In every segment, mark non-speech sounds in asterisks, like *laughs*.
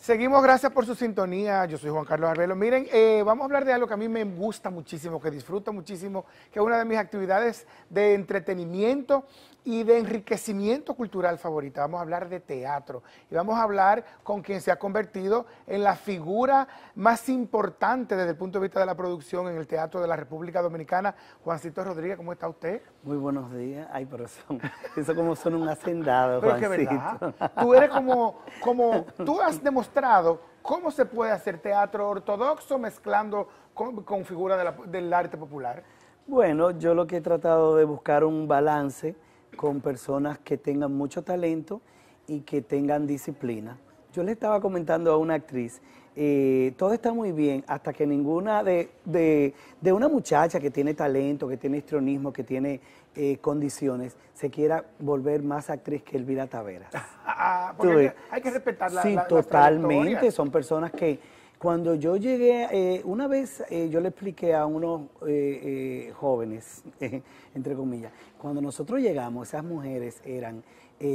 Seguimos, gracias por su sintonía. Yo soy Juan Carlos Arbelo. Miren, eh, vamos a hablar de algo que a mí me gusta muchísimo, que disfruto muchísimo, que es una de mis actividades de entretenimiento y de enriquecimiento cultural favorita. Vamos a hablar de teatro y vamos a hablar con quien se ha convertido en la figura más importante desde el punto de vista de la producción en el Teatro de la República Dominicana. Juancito Rodríguez, ¿cómo está usted? Muy buenos días. Ay, pero son, eso como son un hacendado, Juancito. tú eres como, como, tú has demostrado cómo se puede hacer teatro ortodoxo mezclando con, figuras del arte popular. Bueno, yo lo que he tratado de buscar un balance con personas que tengan mucho talento y que tengan disciplina. Yo le estaba comentando a una actriz, eh, todo está muy bien hasta que ninguna de, de, una muchacha que tiene talento, que tiene histrionismo, que tiene eh, condiciones, se quiera volver más actriz que Elvira Taveras. Ah, ah, ah, hay que, respetarla. Sí, totalmente. Son personas que cuando yo llegué, eh, una vez eh, yo le expliqué a unos eh, eh, jóvenes, *laughs* entre comillas, cuando nosotros llegamos, esas mujeres eran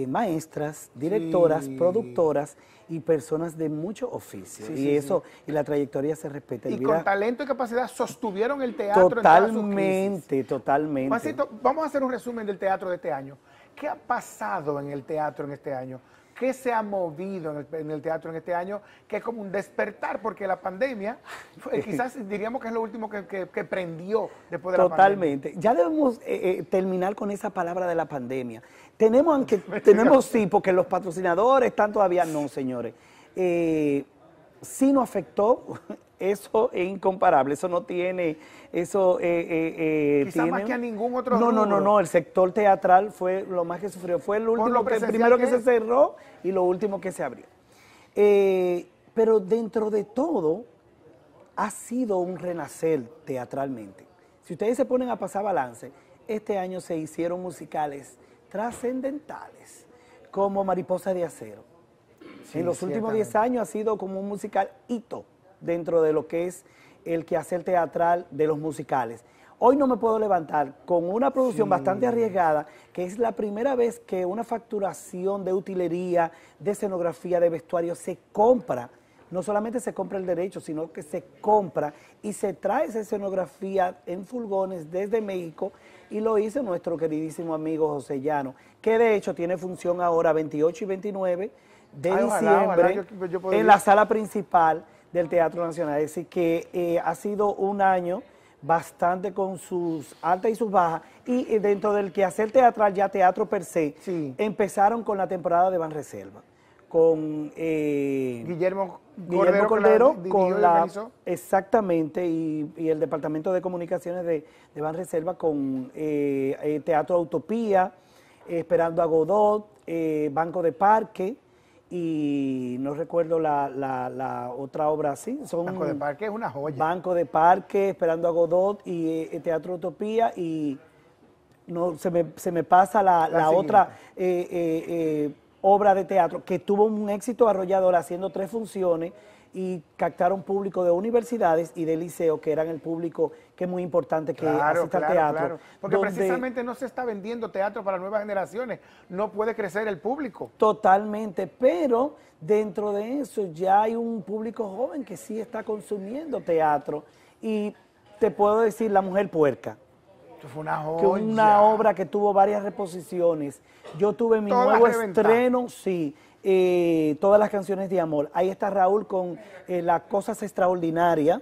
maestras, directoras, productoras y personas de mucho oficio. y eso, y la trayectoria se respeta. Y, con talento y capacidad sostuvieron el teatro. Totalmente, totalmente. totalmente. vamos a hacer un resumen del teatro de este año. ¿Qué ha pasado en el teatro en este año? ¿Qué se ha movido en el, teatro en este año? Que es como un despertar, porque la pandemia, quizás diríamos que es lo último que, prendió después de la pandemia. Totalmente. Ya debemos eh, eh, terminar con esa palabra de la pandemia. Tenemos, aunque, *laughs* tenemos sí, porque los patrocinadores están todavía, no, señores. Eh, sí no afectó, *laughs* eso es incomparable, eso no tiene, eso... Eh, eh, eh, más que a ningún otro No, no, no, no, el sector teatral fue lo más que sufrió, fue el último, que, primero que se cerró y lo último que se abrió. pero dentro de todo, ha sido un renacer teatralmente. Si ustedes se ponen a pasar balance, este año se hicieron musicales trascendentales, como Mariposa de Acero, en los últimos 10 años ha sido como un musical hito dentro de lo que es el quehacer teatral de los musicales. Hoy no me puedo levantar con una producción bastante arriesgada, que es la primera vez que una facturación de utilería, de escenografía, de vestuario se compra. No solamente se compra el derecho, sino que se compra y se trae esa escenografía en fulgones desde México y lo hizo nuestro queridísimo amigo José Llano, que de hecho tiene función ahora 28 y 29 de diciembre pues, en la sala principal del Teatro Nacional. Es decir, que eh, ha sido un año bastante con sus altas y sus bajas, y eh, dentro del quehacer teatral, ya teatro per se, empezaron con la temporada de Van Reserva, con eh, Guillermo, Cordero, con la, exactamente, y, el Departamento de Comunicaciones de, Van Reserva, con eh, Teatro Utopía, Esperando a Godot, Banco de Parque, y no recuerdo la, la, otra obra así. Banco de Parque es una joya. Banco de Parque, Esperando a Godot y eh, Teatro Utopía y no se me, se me pasa la, otra eh, eh, obra de teatro que tuvo un éxito arrollador haciendo tres funciones y captaron público de universidades y de liceo, que eran el público que es muy importante que asista teatro. Porque precisamente no se está vendiendo teatro para nuevas generaciones, no puede crecer el público. Totalmente, pero dentro de eso ya hay un público joven que sí está consumiendo teatro y te puedo decir La Mujer Puerca. fue una Que una obra que tuvo varias reposiciones. Yo tuve mi nuevo estreno, sí, eh, todas las canciones de amor. Ahí está Raúl con eh, La Cosas Extraordinaria,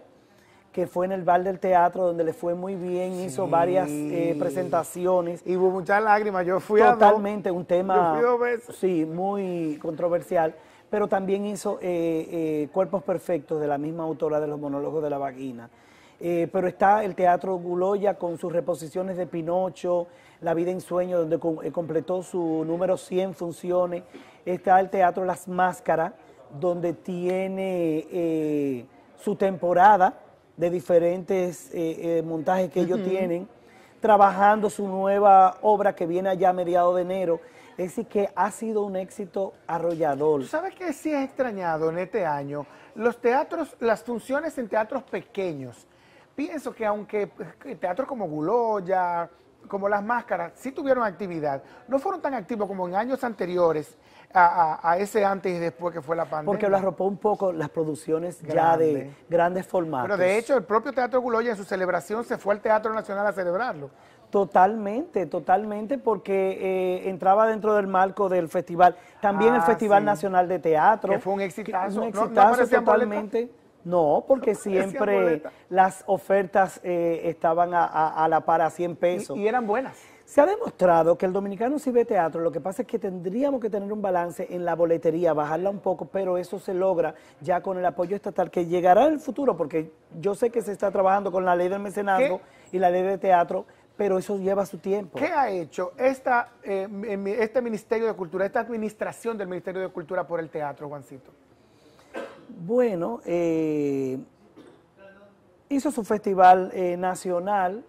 que fue en el bar del teatro donde le fue muy bien, hizo varias eh, presentaciones. Y hubo muchas lágrimas, yo fui Totalmente, a Totalmente un tema sí muy controversial, pero también hizo eh, Cuerpos Perfectos de la misma autora de los monólogos de la vagina. Eh, pero está el Teatro Guloya con sus reposiciones de Pinocho, La Vida en Sueño, donde eh, completó su número 100 funciones. Está el Teatro Las Máscaras, donde tiene eh, su temporada de diferentes montajes que ellos tienen, trabajando su nueva obra que viene allá a mediados de enero. Es decir, que ha sido un éxito arrollador. ¿Sabes qué sí es extrañado en este año? Los teatros, las funciones en teatros pequeños pienso que aunque eh, teatros como Guloya, como las máscaras, sí tuvieron actividad, no fueron tan activos como en años anteriores a, ese antes y después que fue la pandemia. Porque lo arropó un poco las producciones ya de grandes formatos. Pero de hecho, el propio Teatro Guloya en su celebración se fue al Teatro Nacional a celebrarlo. Totalmente, totalmente, porque eh, entraba dentro del marco del festival. También el ah, Festival Nacional de Teatro. Que fue un exitazo. un exitazo no, no totalmente. No, porque siempre las ofertas eh, estaban a, la par a 100 pesos. y, eran buenas. Se ha demostrado que el dominicano si ve teatro, lo que pasa es que tendríamos que tener un balance en la boletería, bajarla un poco, pero eso se logra ya con el apoyo estatal que llegará en el futuro, porque yo sé que se está trabajando con la ley del mecenazgo y la ley de teatro, pero eso lleva su tiempo. ¿Qué ha hecho esta, eh, este Ministerio de Cultura, esta administración del Ministerio de Cultura por el teatro, Juancito? Bueno, eh, hizo su festival eh, nacional.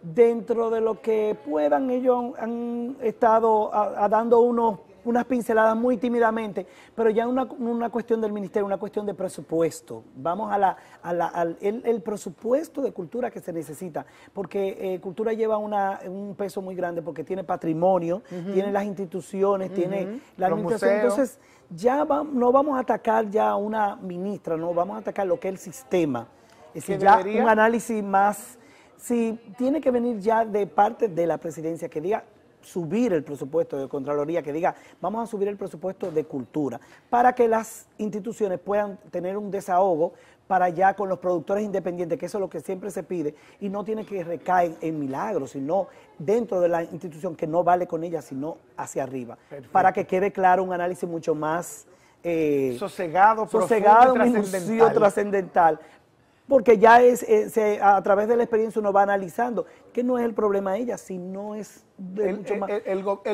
Dentro de lo que puedan, ellos han, estado dando unos unas pinceladas muy tímidamente, pero ya una, una cuestión del ministerio, una cuestión de presupuesto. Vamos a la, al el, presupuesto de cultura que se necesita, porque eh, cultura lleva un peso muy grande, porque tiene patrimonio, tiene las instituciones, tiene la administración. Entonces, ya no vamos a atacar ya a una ministra, no, vamos a atacar lo que es el sistema. Es decir, ya un análisis más, si tiene que venir ya de parte de la presidencia que diga subir el presupuesto de Contraloría, que diga, vamos a subir el presupuesto de cultura, para que las instituciones puedan tener un desahogo para allá con los productores independientes, que eso es lo que siempre se pide, y no tiene que recaer en milagros, sino dentro de la institución, que no vale con ella, sino hacia arriba, para que quede claro un análisis mucho más... sosegado, eh, sosegado, profundo, trascendental porque ya es, eh, a través de la experiencia uno va analizando que no es el problema de ella, sino es el,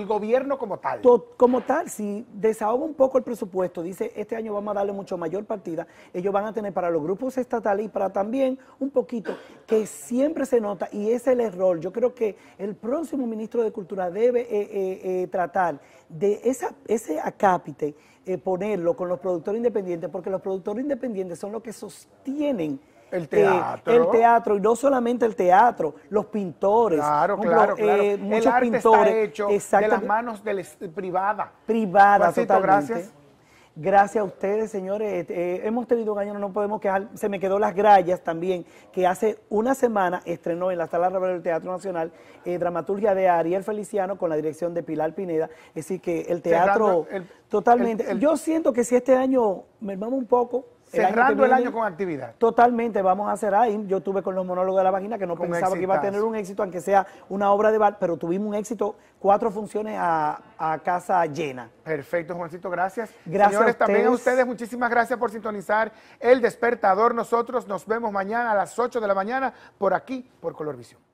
gobierno como tal. como tal, si desahoga un poco el presupuesto, dice este año vamos a darle mucho mayor partida, ellos van a tener para los grupos estatales y para también un poquito que siempre se nota y es el error. Yo creo que el próximo ministro de Cultura debe eh, eh, eh tratar de esa, ese acápite, eh, ponerlo con los productores independientes, porque los productores independientes son los que sostienen el eh, teatro. el teatro, y no solamente el teatro, los pintores. Claro, eh, muchos pintores. de las manos de privada. Privada, totalmente. Gracias. Gracias a ustedes, señores. Eh, eh, hemos tenido un año, no nos podemos quejar. Se me quedó Las Grayas también, que hace una semana estrenó en la Sala Raval del Teatro Nacional eh, dramaturgia de Ariel Feliciano con la dirección de Pilar Pineda. Es decir, que el teatro... totalmente. yo siento que si este año mermamos un poco, cerrando el año, con actividad. Totalmente, vamos a cerrar. Yo tuve con los monólogos de la vagina que no pensaba que iba a tener un éxito, aunque sea una obra de bar, pero tuvimos un éxito, cuatro funciones a, casa llena. Perfecto, Juancito, gracias. Gracias. Señores, también a ustedes, muchísimas gracias por sintonizar El Despertador. Nosotros nos vemos mañana a las 8 de la mañana por aquí, por Color Visión.